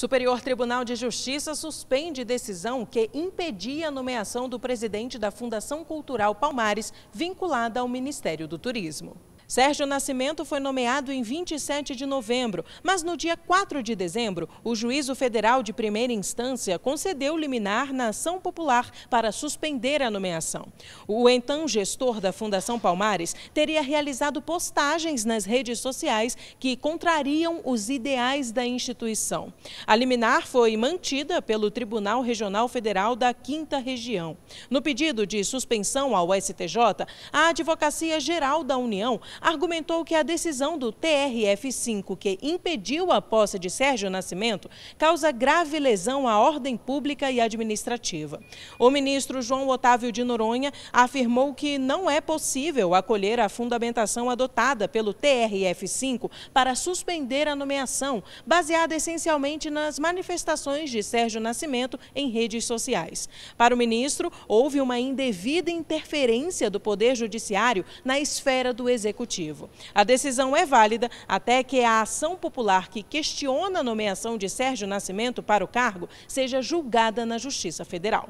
Superior Tribunal de Justiça suspende decisão que impedia a nomeação do presidente da Fundação Cultural Palmares, vinculada ao Ministério do Turismo. Sérgio Nascimento foi nomeado em 27 de novembro, mas no dia 4 de dezembro, o juízo federal de primeira instância concedeu liminar na ação popular para suspender a nomeação. O então gestor da Fundação Palmares teria realizado postagens nas redes sociais que contrariam os ideais da instituição. A liminar foi mantida pelo Tribunal Regional Federal da Quinta Região. No pedido de suspensão ao STJ, a Advocacia Geral da União argumentou que a decisão do TRF-5, que impediu a posse de Sérgio Nascimento, causa grave lesão à ordem pública e administrativa. O ministro João Otávio de Noronha afirmou que não é possível acolher a fundamentação adotada pelo TRF-5 para suspender a nomeação, baseada essencialmente nas manifestações de Sérgio Nascimento em redes sociais. Para o ministro, houve uma indevida interferência do Poder Judiciário na esfera do Executivo executivo. A decisão é válida até que a ação popular que questiona a nomeação de Sérgio Nascimento para o cargo seja julgada na Justiça Federal.